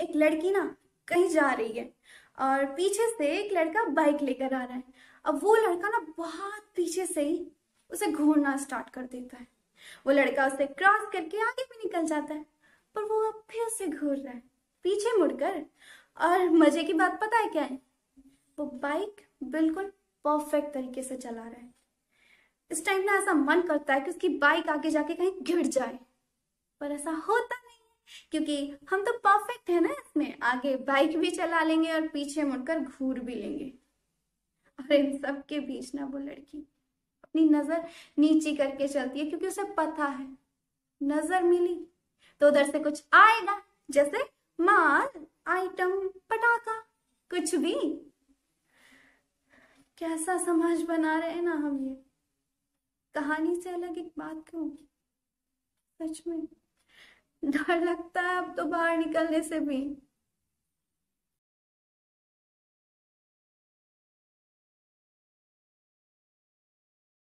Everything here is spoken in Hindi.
एक लड़की ना कहीं जा रही है और पीछे से एक लड़का बाइक लेकर आ रहा है अब वो लड़का ना बहुत पीछे से ही उसे घूरना स्टार्ट कर देता है वो लड़का उसे क्रॉस करके आगे भी निकल जाता है पर वो अब फिर उसे घूर रहा है पीछे मुड़कर और मजे की बात पता है क्या है वो बाइक बिल्कुल परफेक्ट तरीके से चला रहा है इस टाइम ना ऐसा मन करता है कि उसकी बाइक आगे जाके कहीं गिर जाए पर ऐसा होता क्योंकि हम तो परफेक्ट है ना इसमें आगे बाइक भी चला लेंगे और पीछे मुड़कर घूर भी लेंगे और इन सब के बीच ना वो लड़की अपनी नजर नीचे करके चलती है क्योंकि उसे पता है नजर मिली तो उधर से कुछ आएगा जैसे माल आइटम पटाखा कुछ भी कैसा समाज बना रहे हैं ना हम ये कहानी से अलग एक बात क्यों सच में डर लगता है अब तो बाहर निकलने से भी